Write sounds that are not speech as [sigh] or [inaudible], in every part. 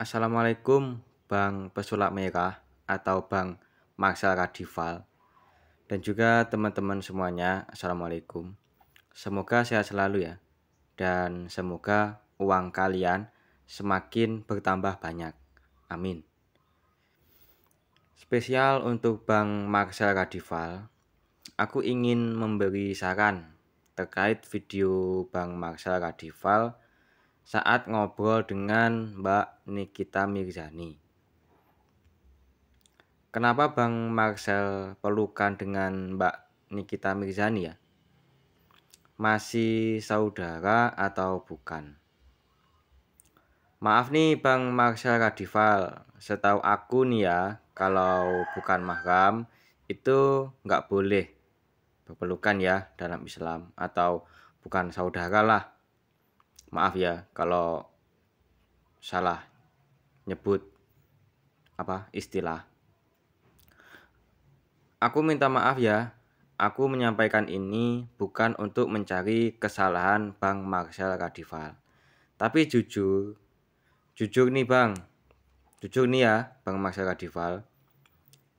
Assalamualaikum Bang Pesulap Merah atau Bang Marcel Radival dan juga teman-teman semuanya Assalamualaikum Semoga sehat selalu ya dan semoga uang kalian semakin bertambah banyak Amin Spesial untuk Bang Marcel Radival Aku ingin memberi saran terkait video Bang Marcel Radival saat ngobrol dengan Mbak Nikita Mirzani. Kenapa Bang Marcel pelukan dengan Mbak Nikita Mirzani ya? Masih saudara atau bukan? Maaf nih Bang Marcel Radival, setahu aku nih ya, kalau bukan mahram itu nggak boleh berpelukan ya dalam Islam atau bukan saudara lah maaf ya kalau salah nyebut apa istilah. Aku minta maaf ya, aku menyampaikan ini bukan untuk mencari kesalahan Bang Marcel Radival. Tapi jujur, jujur nih Bang, jujur nih ya Bang Marcel Radival.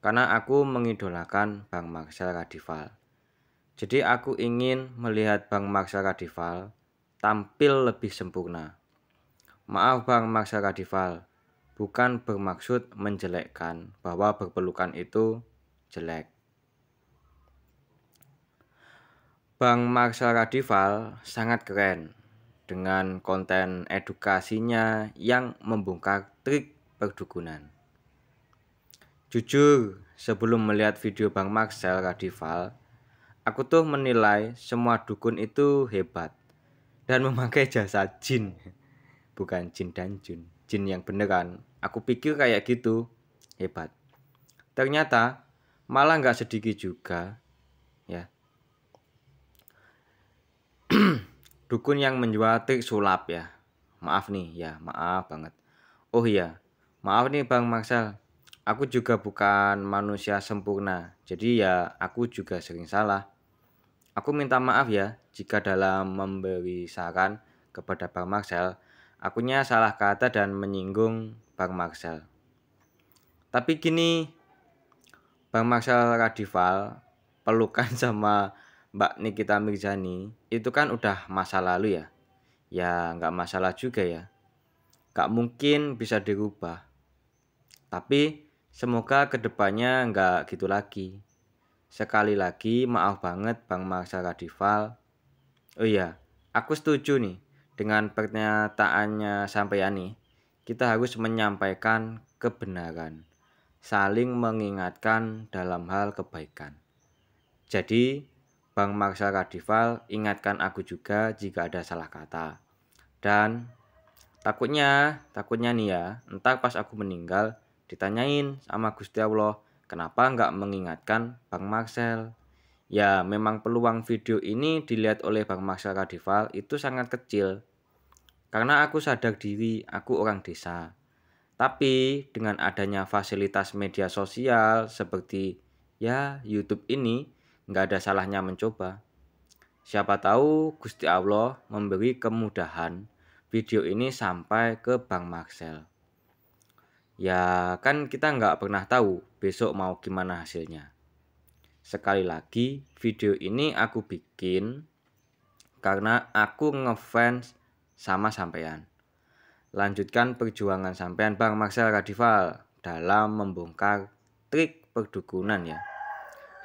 Karena aku mengidolakan Bang Marcel Radival. Jadi aku ingin melihat Bang Marcel Radival tampil lebih sempurna. Maaf Bang Marcel Kadival, bukan bermaksud menjelekkan bahwa berpelukan itu jelek. Bang Marcel Radival sangat keren dengan konten edukasinya yang membongkar trik perdukunan. Jujur, sebelum melihat video Bang Marcel Radival, aku tuh menilai semua dukun itu hebat dan memakai jasa jin. Bukan jin dan jun, jin yang beneran. Aku pikir kayak gitu. Hebat. Ternyata malah nggak sedikit juga. Ya. [clears throat] Dukun yang menjual trik sulap ya. Maaf nih ya, maaf banget. Oh iya, maaf nih Bang Marcel. Aku juga bukan manusia sempurna. Jadi ya aku juga sering salah. Aku minta maaf ya jika dalam memberi saran kepada Bang Marcel, akunya salah kata dan menyinggung Bang Marcel. Tapi gini, Bang Marcel Radival pelukan [laughs] sama Mbak Nikita Mirzani itu kan udah masa lalu ya. Ya nggak masalah juga ya. Gak mungkin bisa dirubah. Tapi semoga kedepannya nggak gitu lagi. Sekali lagi maaf banget Bang Maksa Radival. Oh iya, aku setuju nih dengan pernyataannya sampai ini Kita harus menyampaikan kebenaran, saling mengingatkan dalam hal kebaikan. Jadi, Bang Maksa Radival ingatkan aku juga jika ada salah kata. Dan takutnya, takutnya nih ya, entah pas aku meninggal ditanyain sama Gusti Allah Kenapa nggak mengingatkan Bang Marcel? Ya, memang peluang video ini dilihat oleh Bang Marcel Kadival itu sangat kecil. Karena aku sadar diri, aku orang desa. Tapi dengan adanya fasilitas media sosial seperti ya YouTube ini, nggak ada salahnya mencoba. Siapa tahu Gusti Allah memberi kemudahan video ini sampai ke Bang Marcel. Ya kan kita nggak pernah tahu besok mau gimana hasilnya. Sekali lagi video ini aku bikin karena aku ngefans sama sampean. Lanjutkan perjuangan sampean Bang Marcel Radival dalam membongkar trik perdukunan ya.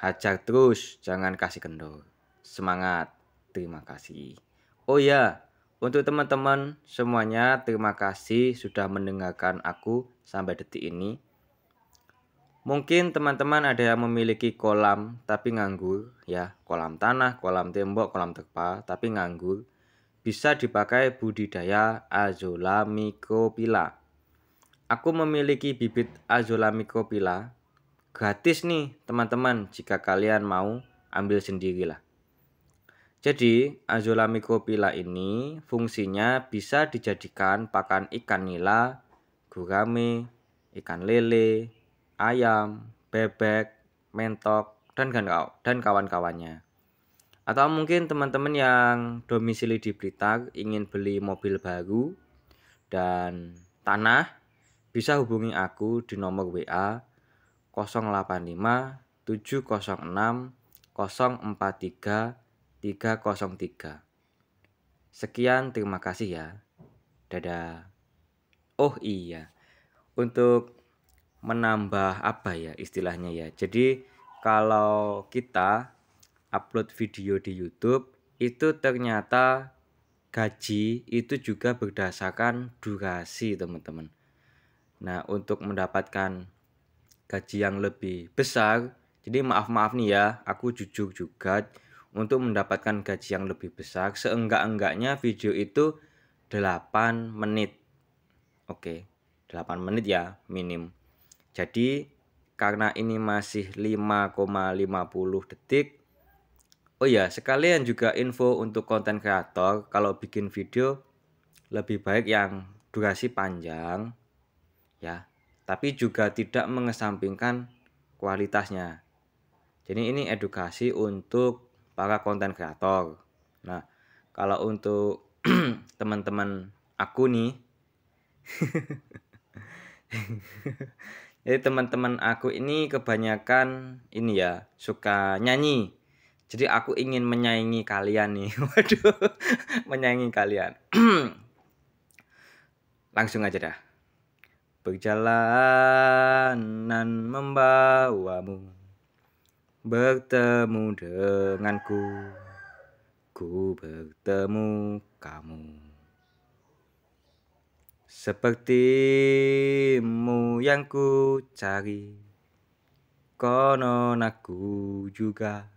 Hajar terus, jangan kasih kendor. Semangat. Terima kasih. Oh ya, untuk teman-teman semuanya, terima kasih sudah mendengarkan aku sampai detik ini. Mungkin teman-teman ada yang memiliki kolam tapi nganggur, ya, kolam tanah, kolam tembok, kolam terpal tapi nganggur. Bisa dipakai budidaya Azolla micropila. Aku memiliki bibit Azolla micropila Gratis nih, teman-teman, jika kalian mau ambil sendirilah. Jadi, mikropila ini fungsinya bisa dijadikan pakan ikan nila, gurame, ikan lele, ayam, bebek, mentok, dan dan kawan-kawannya. Atau mungkin teman-teman yang domisili di Blitar ingin beli mobil baru dan tanah, bisa hubungi aku di nomor WA 085 706 043 303. Sekian, terima kasih ya. Dadah. Oh iya, untuk menambah apa ya istilahnya ya. Jadi kalau kita upload video di YouTube itu ternyata gaji itu juga berdasarkan durasi teman-teman. Nah untuk mendapatkan gaji yang lebih besar, jadi maaf maaf nih ya, aku jujur juga untuk mendapatkan gaji yang lebih besar, seenggak-enggaknya video itu 8 menit. Oke, 8 menit ya minim. Jadi karena ini masih 5,50 detik. Oh ya, sekalian juga info untuk konten kreator kalau bikin video lebih baik yang durasi panjang ya, tapi juga tidak mengesampingkan kualitasnya. Jadi ini edukasi untuk para konten kreator. Nah, kalau untuk [clears throat] teman-teman aku nih [laughs] Jadi teman-teman aku ini kebanyakan ini ya suka nyanyi. Jadi aku ingin menyaingi kalian nih. [laughs] Waduh, menyaingi kalian. [clears throat] Langsung aja dah. Perjalanan membawamu bertemu denganku ku bertemu kamu sepertimu yang ku cari konon aku juga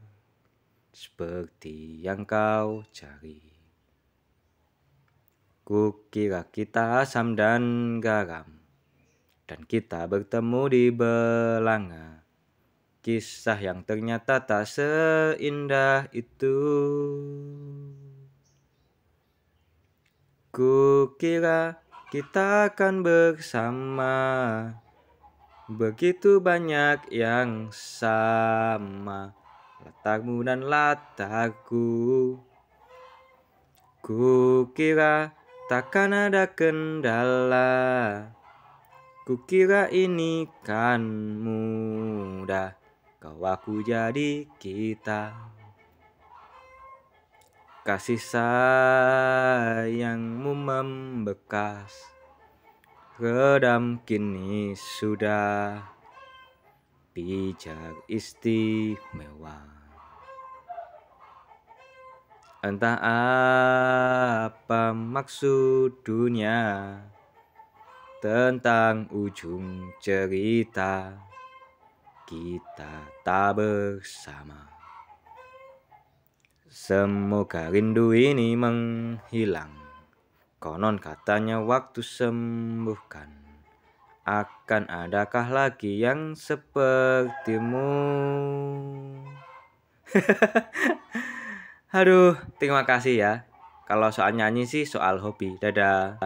seperti yang kau cari Ku kira kita asam dan garam dan kita bertemu di belanga Kisah yang ternyata tak seindah itu Kukira kita akan bersama Begitu banyak yang sama Latarmu dan latarku Kukira takkan ada kendala Kukira ini kan mudah Kau aku jadi kita Kasih sayangmu membekas Redam kini sudah Pijak istimewa Entah apa maksud dunia tentang ujung cerita kita tak bersama. Semoga rindu ini menghilang. Konon katanya waktu sembuhkan. Akan adakah lagi yang sepertimu? [laughs] Aduh, terima kasih ya. Kalau soal nyanyi sih soal hobi. Dadah.